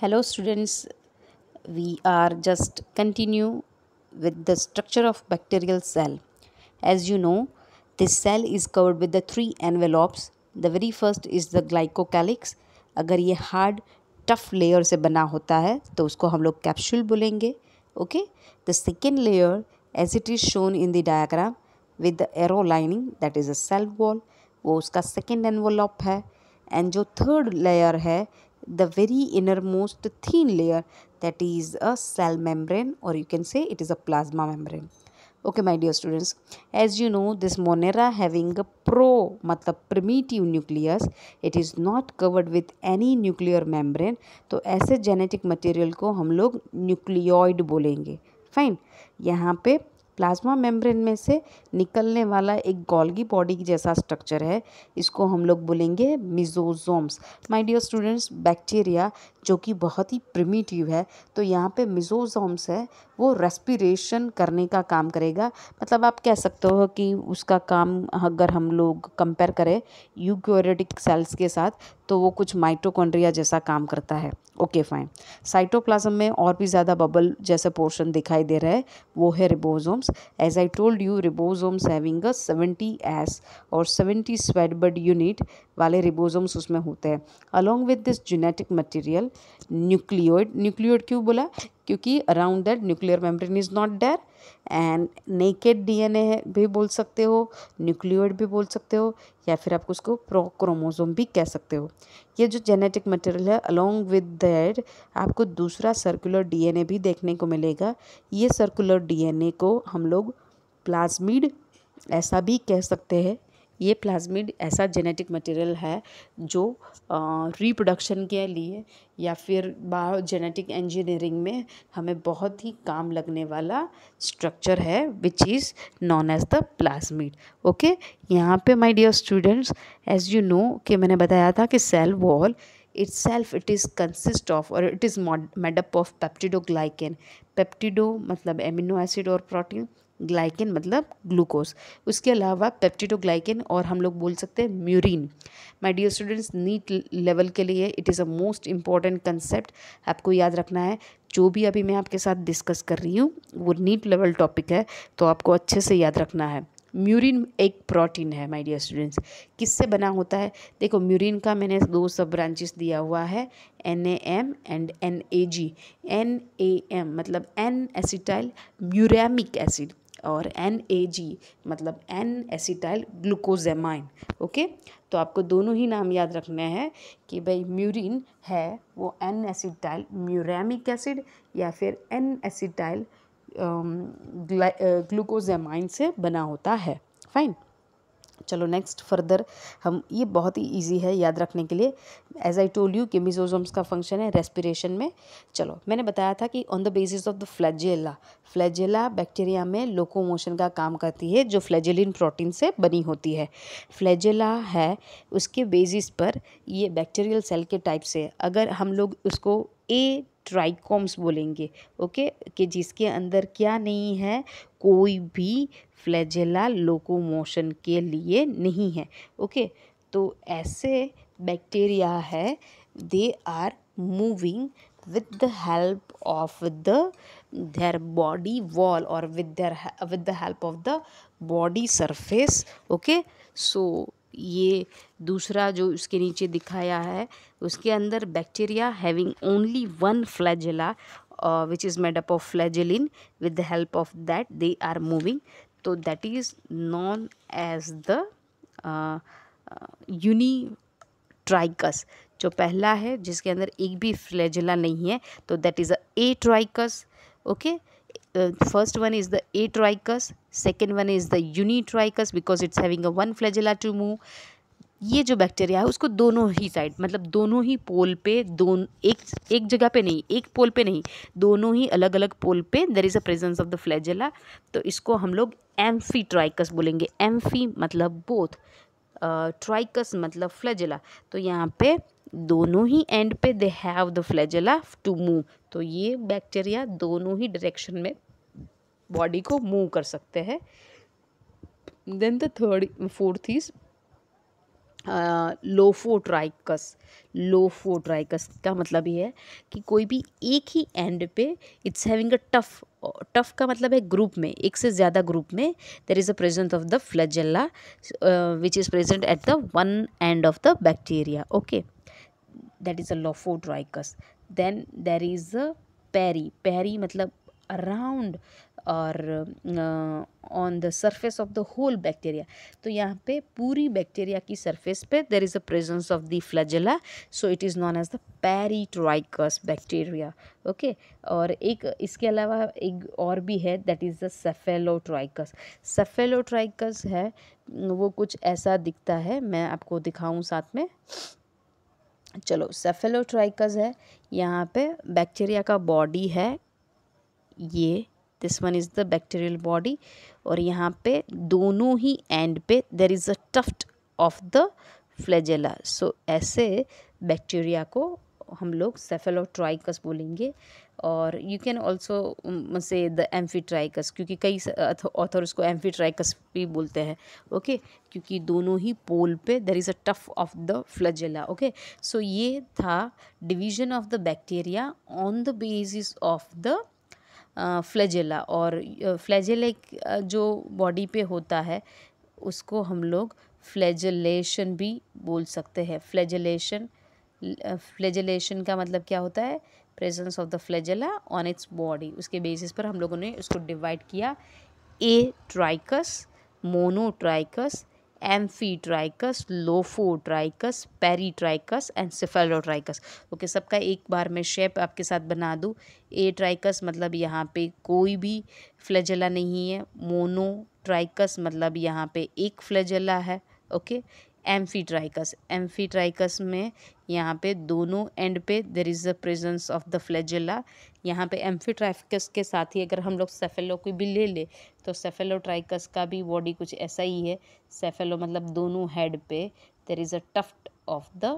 hello students we are just continue with the structure of bacterial cell as you know this cell is covered with the three envelopes the very first is the glycocalyx अगर ये hard tough layer से बना होता है तो उसको हम लोग capsule बोलेंगे okay the second layer as it is shown in the diagram with the arrow lining that is a cell wall वो उसका second envelope है and जो third layer है the very innermost thin layer that is a cell membrane or you can say it is a plasma membrane okay my dear students as you know this monera having a pro matlab primitive nucleus it is not covered with any nuclear membrane to aise genetic material ko hum log nucleoid bolenge fine yahan pe plasma membrane में से निकलने वाला एक Golgi body जैसा structure है इसको हम लोग बोलेंगे mesosomes my dear students bacteria जो कि बहुत ही प्रिमिटिव है तो यहाँ पे मिजोजोम्स है वो रेस्पिरेशन करने का काम करेगा मतलब आप कह सकते हो कि उसका काम अगर हम लोग कंपेयर करें यूक्योरेटिक सेल्स के साथ तो वो कुछ माइटोकॉन्ड्रिया जैसा काम करता है ओके फाइन साइटोप्लाज्म में और भी ज़्यादा बबल जैसे पोर्शन दिखाई दे रहा है वो है ribosomes ribosomes as i told you ribosomes having a 70s or 70 sweat bud unit wale ribosomes usme hote hain along with this genetic material nucleoid nucleoid kyu bola क्योंकि around that nuclear membrane is not there and naked DNA भी बोल सकते हो nucleoid भी बोल सकते हो या फिर आप उसको प्रोक्रोमोजोम भी कह सकते हो ये जो जेनेटिक मटेरियल है अलोंग विद दैट आपको दूसरा सर्कुलर डीएनए भी देखने को मिलेगा ये सर्कुलर डीएनए को हम लोग प्लाज्मिड ऐसा भी कह सकते हैं ये प्लाज्मिड ऐसा जेनेटिक मटेरियल है जो रिप्रोडक्शन के लिए या फिर बायो जेनेटिक इंजीनियरिंग में हमें बहुत ही काम लगने वाला स्ट्रक्चर है which is known as the plasmid okay यहाँ पे my dear students as you know कि मैंने बताया था कि cell wall itself it is consist of और it is made up of peptidoglycan peptido मतलब एमिनो एसिड और प्रोटीन ग्लाइकिन मतलब ग्लूकोज उसके अलावा पेप्टिडोग्लाइकिन और हम लोग बोल सकते हैं murein my dear students NEET level के लिए it is a most important concept आपको याद रखना है जो भी अभी मैं आपके साथ डिस्कस कर रही हूँ वो नीट लेवल टॉपिक है तो आपको अच्छे से याद रखना है म्यूरिन एक प्रोटीन है माय डियर स्टूडेंट्स किससे बना होता है देखो म्यूरिन का मैंने दो सब ब्रांचेस दिया हुआ है N A M and N A G N A M मतलब एन एसिटाइल म्यूरामिक एसिड और एन ए जी मतलब एन एसिटाइल ग्लूकोजेमाइन ओके तो आपको दोनों ही नाम याद रखने हैं कि भाई म्यूरिन है वो एन एसिटाइल म्यूरेमिक एसिड या फिर एन एसिटाइल ग्लूकोजेमाइन से बना होता है फाइन चलो नेक्स्ट फर्दर हम ये बहुत ही ईजी है याद रखने के लिए एज आई टोल यू कि मिजोजोम्स का फंक्शन है रेस्पिरेशन में चलो मैंने बताया था कि on the basis of the flagella flagella bacteria में लोकोमोशन का काम करती है जो फ्लैजेलिन प्रोटीन से बनी होती है फ्लैजेला है उसके बेसिस पर ये बैक्टीरियल सेल के टाइप से अगर हम लोग उसको ए ट्राइकॉम्स बोलेंगे ओके कि जिसके अंदर क्या नहीं है कोई भी फ्लैजेला लोकोमोशन के लिए नहीं है ओके तो ऐसे बैक्टीरिया है they are moving with the help of the their body wall और with their with the help of the body surface okay so ये दूसरा जो उसके नीचे दिखाया है उसके अंदर bacteria having only one flagella which is made up of flagellin with the help of that they are moving तो that is known as the unitrichous जो पहला है जिसके अंदर एक भी फ्लैजिला नहीं है तो that is a atrichous okay first one is the atrichous second one is the unitrichous because it's having a one flagella to move ये जो बैक्टीरिया है उसको दोनों ही साइड मतलब दोनों ही पोल पे दोन एक एक जगह पे नहीं एक पोल पे नहीं दोनों ही अलग अलग पोल पे there is a presence of the flagella तो इसको हम लोग एम्फी ट्राइकस बोलेंगे एम्फी मतलब बोथ ट्राइकस मतलब फ्लैजेला तो यहाँ पे दोनों ही एंड पे they have the flagella to move तो ये बैक्टीरिया दोनों ही डायरेक्शन में बॉडी को मूव कर सकते हैं then the third fourth is lophotrichous lophotrichous का मतलब ये है कि कोई भी एक ही एंड पे it's having a tuft tuft का मतलब है ग्रुप में एक से ज़्यादा ग्रुप में there is a present of the flagella which is present at the one end of the bacteria okay that is a lophotrichous then there is a peri peri मतलब around और on the surface of the whole bacteria तो यहाँ पे पूरी bacteria की surface पे there is a presence of the flagella so it is known as the peritrichous bacteria okay और एक इसके अलावा एक और भी है that is the cephalotrichous cephalotrichous है वो कुछ ऐसा दिखता है मैं आपको दिखाऊँ साथ में चलो सेफेलोट्राइकस है यहाँ पे बैक्टीरिया का बॉडी है ये this one is the bacterial body और यहाँ पे दोनों ही एंड पे there is a tuft of the flagella so ऐसे बैक्टीरिया को हम लोग सेफेलोट्राइकस बोलेंगे और you can also say the amphitrichous क्योंकि कई ऑथर उसको एम्फीट्राइकस भी बोलते हैं ओके okay? क्योंकि दोनों ही पोल पे there is a tuft of the flagella okay so ये था division of the bacteria on the basis of the flagella और एक जो बॉडी पे होता है उसको हम लोग फ्लैजलेशन भी बोल सकते हैं फ्लैजलेशन फ्लैजलेशन का मतलब क्या होता है presence of the flagella on its body उसके बेसिस पर हम लोगों ने उसको डिवाइड किया atrichous monotrichous amphitrichous lophotrichous peritrichous and cephalotrichous okay सबका एक बार मैं शेप आपके साथ बना दूँ ए ट्राइकस मतलब यहाँ पे कोई भी फ्लैजेला नहीं है मोनोट्राइकस मतलब यहाँ पे एक फ्लैजेला है ओके एम्फीट्राइकस एम्फीट्राइकस में यहाँ पे दोनों एंड पे there is the presence of the flagella यहाँ पे एम्फीट्राइकस के साथ ही अगर हम लोग सेफेलो को भी ले ले तो सेफेलोट्राइकस का भी बॉडी कुछ ऐसा ही है सेफेलो मतलब दोनों हेड पे there is a tuft of the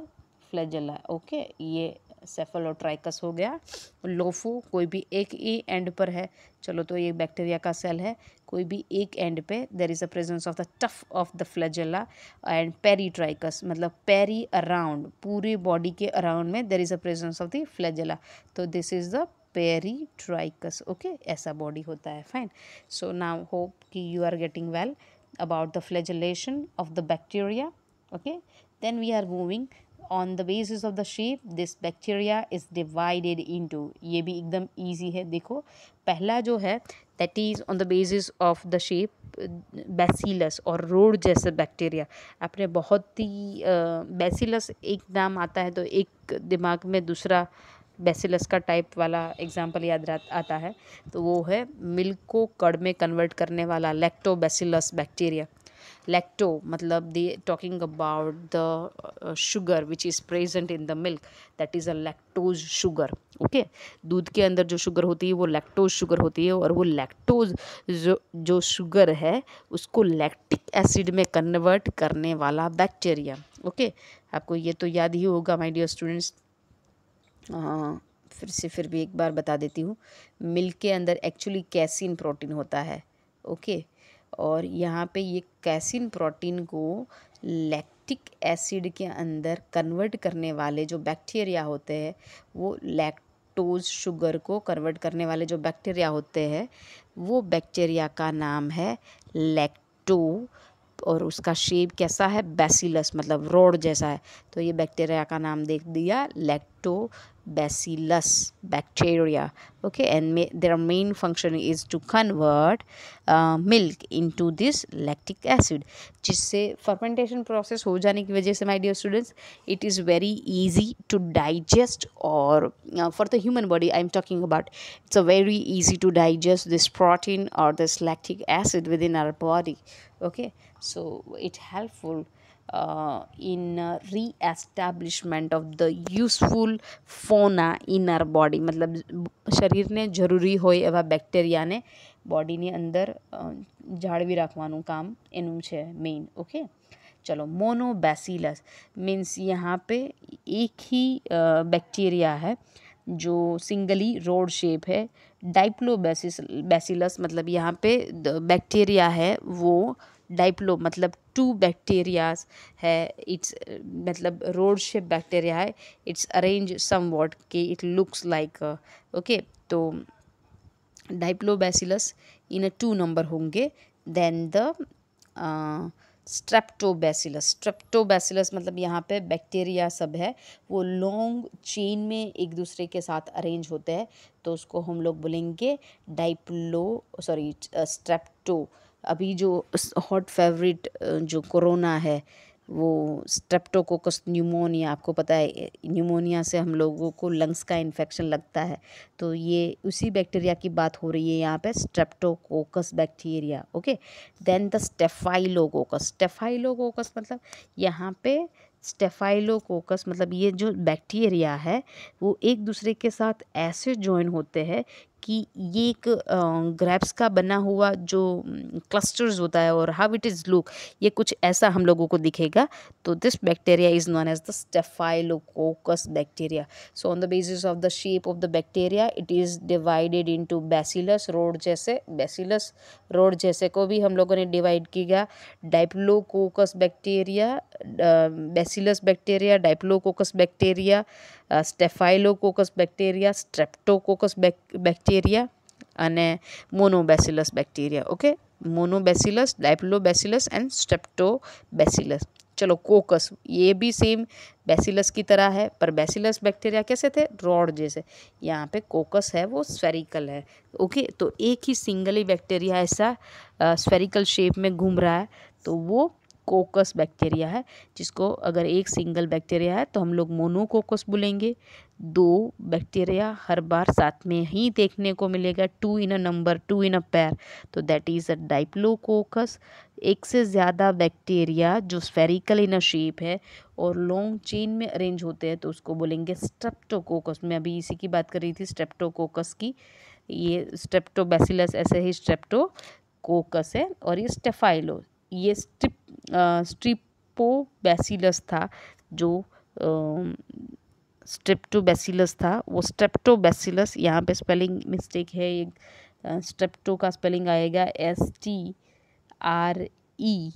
flagella okay ये सेफलोट्राइकस हो गया लोफो कोई भी एक ही e एंड पर है चलो तो ये बैक्टीरिया का सेल है कोई भी एक एंड पे there is a presence of the tuft of the flagella and peritrichous मतलब पेरी अराउंड पूरी बॉडी के अराउंड में there is a presence of the flagella तो this is the peritrichous okay ऐसा बॉडी होता है fine so now hope कि you are getting well about the flagellation of the bacteria okay then we are moving on the basis of the shape this bacteria is divided into ये भी एकदम easy है देखो पहला जो है that is on the basis of the shape bacillus और rod जैसे बैक्टीरिया अपने बहुत ही बेसिलस एक नाम आता है तो एक दिमाग में दूसरा बेसिलस का टाइप वाला एग्जाम्पल याद आता है तो वो है मिल्क को कड़ में कन्वर्ट करने वाला लैक्टोबेसिलस बैक्टीरिया lacto मतलब दे talking about the uh, sugar which is present in the milk that is a lactose sugar okay दूध के अंदर जो शुगर होती है वो लैक्टोज शुगर होती है और वो लैक्टोज जो जो शुगर है उसको लैक्टिक एसिड में कन्वर्ट करने वाला बैक्टीरिया ओके okay? आपको ये तो याद ही होगा माई डियर स्टूडेंट्स फिर से फिर भी एक बार बता देती हूँ मिल्क के अंदर एक्चुअली कैसिन प्रोटीन होता है ओके okay? और यहाँ पे ये कैसिन प्रोटीन को लैक्टिक एसिड के अंदर कन्वर्ट करने वाले जो बैक्टीरिया होते हैं वो लैक्टोज शुगर को कन्वर्ट करने वाले जो बैक्टीरिया होते हैं वो बैक्टीरिया का नाम है लैक्टो और उसका शेप कैसा है बेसिलस मतलब रोड जैसा है तो ये बैक्टीरिया का नाम देख दिया lacto bacillus bacteria okay and their main function is to convert uh, milk into this lactic acid जिससे fermentation process हो जाने की वजह my dear students it is very easy to digest or uh, for the human body I'm talking about it's a very easy to digest this protein or this lactic acid within our body okay so it helpful uh, in re-establishment of the useful fauna in our body मतलब शरीर ने जरूरी हो bacteria ने body अंदर जाड़ी uh, रखा काम एनु main okay चलो मोनोबेसिलस मीन्स यहाँ पे एक ही बैक्टीरिया uh, है जो सिंगली रोड शेप है डाइप्लोबेसिस बेसिलस मतलब यहाँ पे बैक्टीरिया है वो डाइप्लो मतलब टू बैक्टीरियाज है इट्स मतलब रोड शेप बैक्टीरिया है इट्स अरेंज सम वॉट कि इट लुक्स लाइक ओके तो diplobacillus in a two number होंगे देन द स्ट्रेप्टोबैसिलस स्ट्रेप्टोबैसिलस मतलब यहाँ पे बैक्टीरिया सब है वो लॉन्ग चेन में एक दूसरे के साथ अरेंज होते हैं तो उसको हम लोग बोलेंगे डाइप्लो सॉरी स्ट्रेप्टो अभी जो हॉट फेवरेट जो कोरोना है वो स्ट्रेप्टोकोकस न्यूमोनिया आपको पता है न्यूमोनिया से हम लोगों को लंग्स का इन्फेक्शन लगता है तो ये उसी बैक्टीरिया की बात हो रही है यहाँ पे streptococcus bacteria okay then the staphylococcus staphylococcus मतलब यहाँ पे स्टेफाइलोकोकस मतलब ये जो बैक्टीरिया है वो एक दूसरे के साथ ऐसे जॉइन होते हैं कि ये एक ग्रैप्स का बना हुआ जो क्लस्टर्स होता है और हाउ इट इज़ लुक ये कुछ ऐसा हम लोगों को दिखेगा तो this bacteria is known as the staphylococcus bacteria so on the basis of the shape of the bacteria it is divided into bacillus rod जैसे बेसिलस रोड जैसे को भी हम लोगों ने डिवाइड किया diplococcus bacteria bacillus bacteria diplococcus bacteria staphylococcus bacteria streptococcus bacteria अने monobacillus bacteria okay monobacillus diplobacillus and streptobacillus चलो कोकस ये भी सेम बेसिलस की तरह है पर बेसिलस बैक्टीरिया कैसे थे रॉड जैसे यहाँ पे कोकस है वो स्फेरिकल है ओके तो एक ही सिंगल ही बैक्टीरिया ऐसा स्फेरिकल शेप में घूम रहा है तो वो मोनोकोकस बैक्टीरिया है जिसको अगर एक सिंगल बैक्टीरिया है तो हम लोग मोनोकोकस बोलेंगे दो बैक्टीरिया हर बार साथ में ही देखने को मिलेगा two in a number two in a pair तो दैट इज़ अ डाइप्लोकोकस एक से ज़्यादा बैक्टीरिया जो स्फेरिकल इन अ शेप है और लॉन्ग चेन में अरेंज होते हैं तो उसको बोलेंगे स्ट्रेप्टोकोकस मैं अभी इसी की बात कर रही थी स्ट्रेप्टोकोकस की ये स्ट्रेप्टोबैसिलस ऐसे ही स्ट्रेप्टो कोकस है और ये स्टेफाइलो ये स्ट्रिप स्ट्रिपो बैसिलस था जो स्ट्रेप्टोबैसिलस था वो स्ट्रेप्टोबैसिलस यहाँ पे स्पेलिंग मिस्टेक है एक स्ट्रेप्टो का स्पेलिंग आएगा S T R E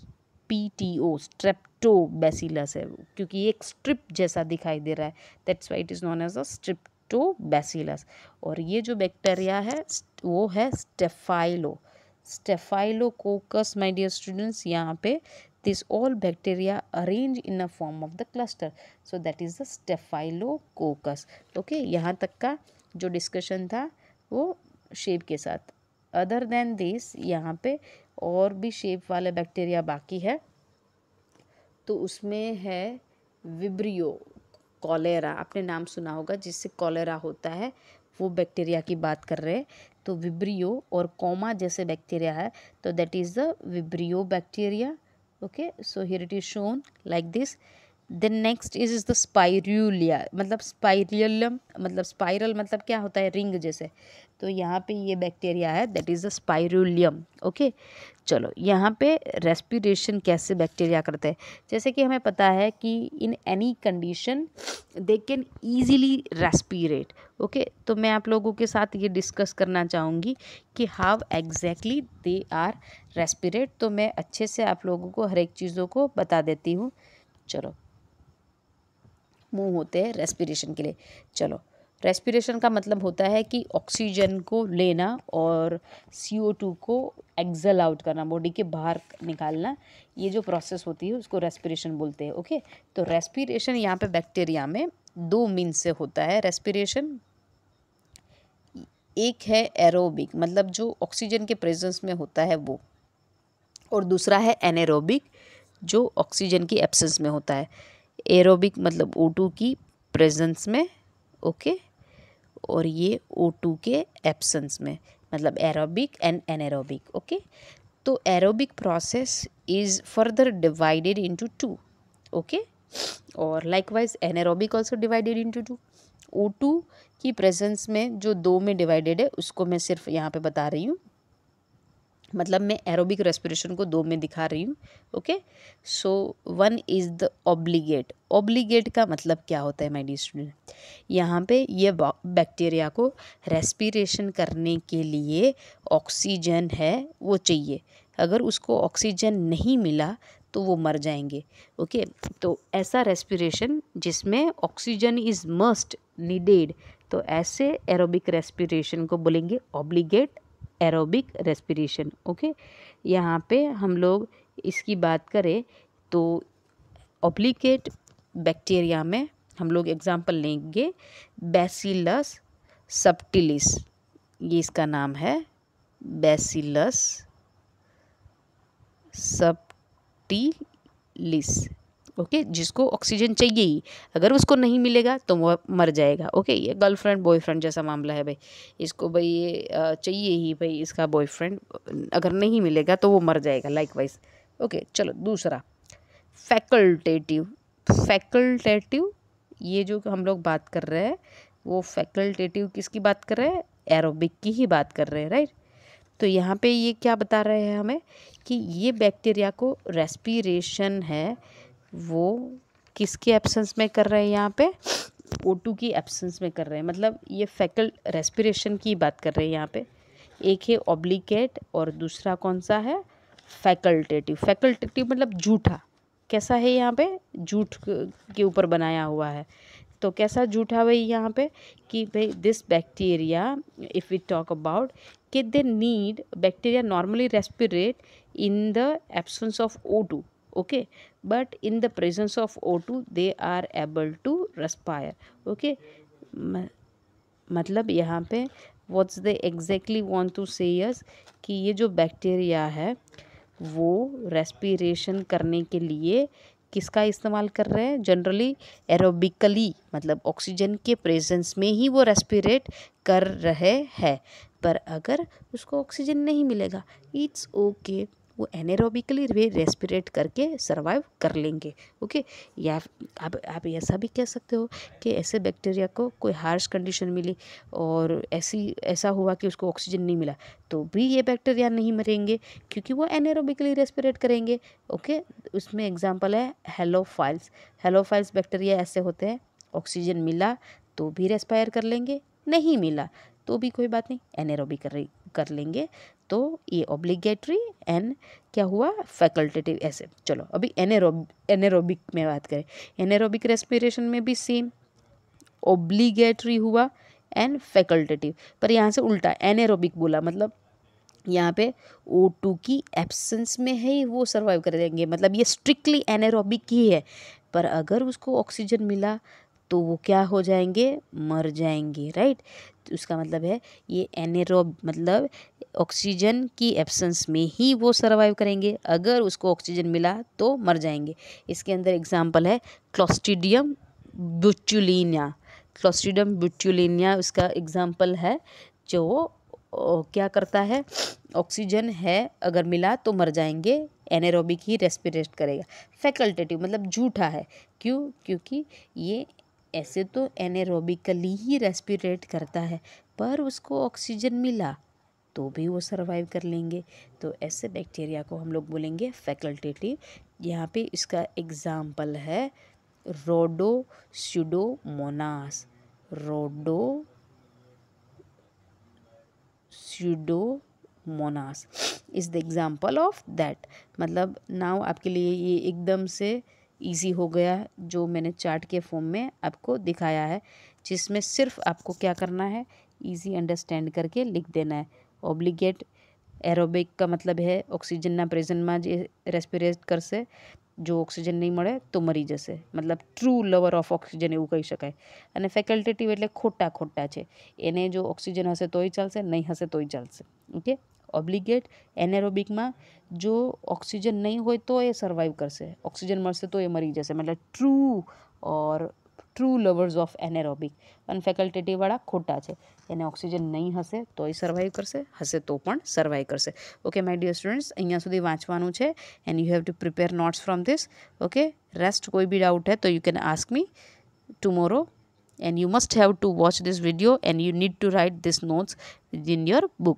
P T O streptobacillus है क्योंकि ये एक स्ट्रिप जैसा दिखाई दे रहा है that's why it is known as a streptobacillus और ये जो बैक्टीरिया है वो है staphylo staphylococcus my dear students यहाँ पे this all bacteria arrange in a form of the cluster so that is the staphylococcus okay यहाँ तक का जो डिस्कशन था वो शेप के साथ अदर देन दिस यहाँ पे और भी शेप वाले बैक्टीरिया बाकी है तो उसमें है विब्रियो कॉलेरा आपने नाम सुना होगा जिससे कॉलेरा होता है वो बैक्टीरिया की बात कर रहे हैं तो विब्रियो और कॉमा जैसे बैक्टीरिया है तो that is the vibrio bacteria okay so here it is shown like this then next is is the spirilla मतलब स्पायरियलम मतलब स्पायरल मतलब क्या होता है रिंग जैसे तो यहाँ पे ये बैक्टीरिया है that is the spirillum okay चलो यहाँ पे रेस्पिरेशन कैसे बैक्टीरिया करते हैं जैसे कि हमें पता है कि in any condition they can easily respirate okay तो मैं आप लोगों के साथ ये डिस्कस करना चाहूँगी कि how exactly they are respirate तो मैं अच्छे से आप लोगों को हर एक चीज़ों को बता देती हूँ चलो मुंह होते हैं रेस्पिरेशन के लिए चलो रेस्पिरेशन का मतलब होता है कि ऑक्सीजन को लेना और सी ओ टू को एक्जल आउट करना बॉडी के बाहर निकालना ये जो प्रोसेस होती है उसको रेस्पिरेशन बोलते हैं ओके तो रेस्पिरेशन यहाँ पे बैक्टीरिया में दो मीन से होता है रेस्पिरेशन एक है एरोबिक मतलब जो ऑक्सीजन के प्रेजेंस में होता है वो और दूसरा है एनेरोबिक जो ऑक्सीजन की एब्सेंस में होता है एरोबिक मतलब ओ की प्रेजेंस में ओके और ये ओ के एब्सेंस में मतलब एरोबिक एंड एनएरोबिक ओके तो aerobic process is further divided into two okay और likewise anaerobic also divided into two O two की प्रेजेंस में जो दो में डिवाइडेड है उसको मैं सिर्फ यहाँ पे बता रही हूँ मतलब मैं एरोबिक रेस्पिरेशन को दो में दिखा रही हूँ okay so one is the obligate obligate का मतलब क्या होता है माय डी स्टूडेंट यहाँ पे ये बैक्टीरिया को रेस्पिरेशन करने के लिए ऑक्सीजन है वो चाहिए अगर उसको ऑक्सीजन नहीं मिला तो वो मर जाएंगे ओके तो ऐसा रेस्पिरेशन जिसमें ऑक्सीजन इज़ मस्ट नीडेड तो ऐसे एरोबिक रेस्पिरेशन को बोलेंगे ऑब्लीगेट एरोबिक रेस्पिरेशन ओके यहाँ पे हम लोग इसकी बात करें तो ऑप्लिकेट बैक्टीरिया में हम लोग एग्जाम्पल लेंगे बेसिलस सप्टिलिस ये इसका नाम है बेसिलस सप्टिलिस ओके जिसको ऑक्सीजन चाहिए ही अगर उसको नहीं मिलेगा तो वह मर जाएगा ओके ये गर्लफ्रेंड बॉयफ्रेंड जैसा मामला है भाई इसको भाई ये चाहिए ही भाई इसका बॉयफ्रेंड अगर नहीं मिलेगा तो वो मर जाएगा लाइक वाइज ओके चलो दूसरा फैकल्टेटिव फैकल्टेटिव ये जो हम लोग बात कर रहे हैं वो फैकल्टेटिव किसकी बात कर रहे हैं एरोबिक की ही बात कर रहे हैं राइट तो यहाँ पे ये क्या बता रहे हैं हमें कि ये बैक्टीरिया को रेस्पिरेशन है वो किसकी एब्सेंस में कर रहे हैं यहाँ पे ओ टू की एब्सेंस में कर रहे हैं मतलब ये फैकल रेस्पिरेशन की बात कर रहे हैं यहाँ पे एक है ऑब्लिकेट और दूसरा कौन सा है फैकल्टेटिव फैकल्टेटिव मतलब झूठा कैसा है यहाँ पे झूठ के ऊपर बनाया हुआ है तो कैसा झूठा भाई यहाँ पे कि भाई this bacteria if we talk about कि they need bacteria normally respirate in the absence of O two okay but in the presence of O2 they are able to respire okay मतलब यहाँ पे what's they exactly want to say yes कि ये जो bacteria है वो respiration करने के लिए किसका इस्तेमाल कर रहे हैं जनरली एरोबिकली मतलब ऑक्सीजन के प्रेजेंस में ही वो रेस्पिरेट कर रहे हैं पर अगर उसको ऑक्सीजन नहीं मिलेगा इट्स ओके okay. वो एनेरोबिकली रेस्पिरेट करके सर्वाइव कर लेंगे ओके या आप आप ऐसा भी कह सकते हो कि ऐसे बैक्टीरिया को कोई हार्श कंडीशन मिली और ऐसी ऐसा हुआ कि उसको ऑक्सीजन नहीं मिला तो भी ये बैक्टीरिया नहीं मरेंगे क्योंकि वो एनेरोबिकली रेस्पिरेट करेंगे ओके उसमें एग्जाम्पल है हेलोफाइल्स हेलोफाइल्स बैक्टीरिया ऐसे होते हैं ऑक्सीजन मिला तो भी रेस्पायर कर लेंगे नहीं मिला तो भी कोई बात नहीं एनेरोबी कर कर लेंगे तो ये ऑब्लिगेटरी एंड क्या हुआ फैकल्टेटिव ऐसे चलो अभी एनेरोब एनेरोबिक में बात करें एनेरोबिक रेस्पिरेशन में भी सेम ऑब्लिगेटरी हुआ एंड फैकल्टेटिव पर यहाँ से उल्टा एनेरोबिक बोला मतलब यहाँ पे ओ टू की एब्सेंस में ही वो सर्वाइव कर देंगे मतलब ये स्ट्रिक्टली एनेरोबिक ही है पर अगर उसको ऑक्सीजन मिला तो वो क्या हो जाएंगे मर जाएंगे राइट तो उसका मतलब है ये एनेरोब मतलब ऑक्सीजन की एब्सेंस में ही वो सर्वाइव करेंगे अगर उसको ऑक्सीजन मिला तो मर जाएंगे इसके अंदर एग्जाम्पल है क्लॉस्टिडियम बुट्यूलिनिया क्लॉस्टिडियम बुट्यूलिनिया उसका एग्जाम्पल है जो क्या करता है ऑक्सीजन है अगर मिला तो मर जाएंगे एनेरोबिक ही रेस्पिरेट करेगा फैकल्टेटिव मतलब झूठा है क्यों क्योंकि ये ऐसे तो एनेरोबिकली ही रेस्पिरेट करता है पर उसको ऑक्सीजन मिला तो भी वो सर्वाइव कर लेंगे तो ऐसे बैक्टीरिया को हम लोग बोलेंगे फैकल्टेटिव यहाँ पे इसका एग्ज़ाम्पल है rhodo pseudomonas rhodo pseudomonas is the example of that मतलब नाव आपके लिए ये एकदम से ईजी हो गया जो मैंने चार्ट के फॉर्म में आपको दिखाया है जिसमें सिर्फ आपको क्या करना है ईजी अंडरस्टैंड करके लिख देना है ऑब्लिगेट एरोबिक का मतलब है ऑक्सीजन ना प्रेजेंट में रेस्पिरेट कर से जो ऑक्सीजन नहीं मड़े तो मरी जैसे मतलब ट्रू लवर ऑफ ऑक्सीजन एवं कही सकें अने फेकल्टेटिव एट खोटा खोटा है एने जो ऑक्सीजन हसे तो ही चलते नहीं हसे तो ही चलते ओके ऑब्लिगेट एनेरोबिक में जो ऑक्सीजन नहीं हो तो ये सर्वाइव कर से ऑक्सीजन मर से तो ये मरी जैसे मतलब ट्रू और true lovers of anaerobic un unfacultative वाला खोटा है एने ऑक्सिजन नहीं हसे तो ये सर्वाइव करते हसे तो सर्वाइव करते okay my dear students uh सुधी वाँचवा है and you have to prepare notes from this okay rest कोई भी डाउट है तो you can ask me tomorrow and you must have to watch this video and you need to write this notes in your book